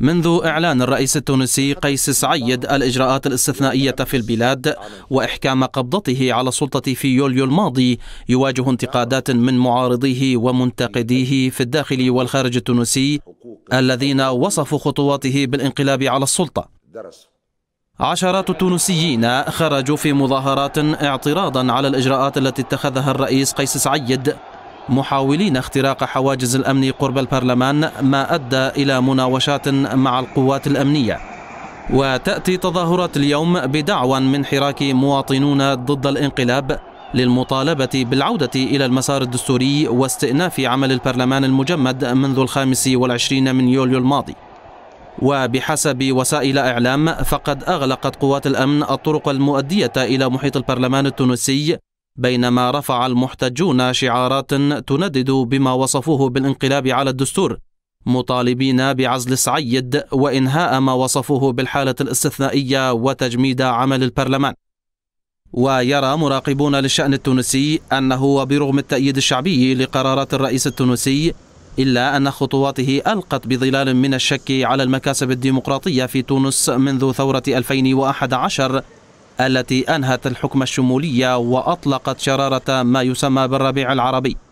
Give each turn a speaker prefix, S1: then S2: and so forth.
S1: منذ إعلان الرئيس التونسي قيس سعيد الإجراءات الاستثنائية في البلاد وإحكام قبضته على السلطة في يوليو الماضي يواجه انتقادات من معارضيه ومنتقديه في الداخل والخارج التونسي الذين وصفوا خطواته بالانقلاب على السلطة عشرات التونسيين خرجوا في مظاهرات اعتراضا على الإجراءات التي اتخذها الرئيس قيس سعيد محاولين اختراق حواجز الأمن قرب البرلمان ما أدى إلى مناوشات مع القوات الأمنية وتأتي تظاهرات اليوم بدعوى من حراك مواطنون ضد الانقلاب للمطالبة بالعودة إلى المسار الدستوري واستئناف عمل البرلمان المجمد منذ الخامس والعشرين من يوليو الماضي وبحسب وسائل إعلام فقد أغلقت قوات الأمن الطرق المؤدية إلى محيط البرلمان التونسي بينما رفع المحتجون شعارات تندد بما وصفوه بالانقلاب على الدستور مطالبين بعزل سعيد وإنهاء ما وصفوه بالحالة الاستثنائية وتجميد عمل البرلمان ويرى مراقبون للشأن التونسي أنه وبرغم التأييد الشعبي لقرارات الرئيس التونسي إلا أن خطواته ألقت بظلال من الشك على المكاسب الديمقراطية في تونس منذ ثورة 2011 التي أنهت الحكم الشمولي وأطلقت شرارة ما يسمى بالربيع العربي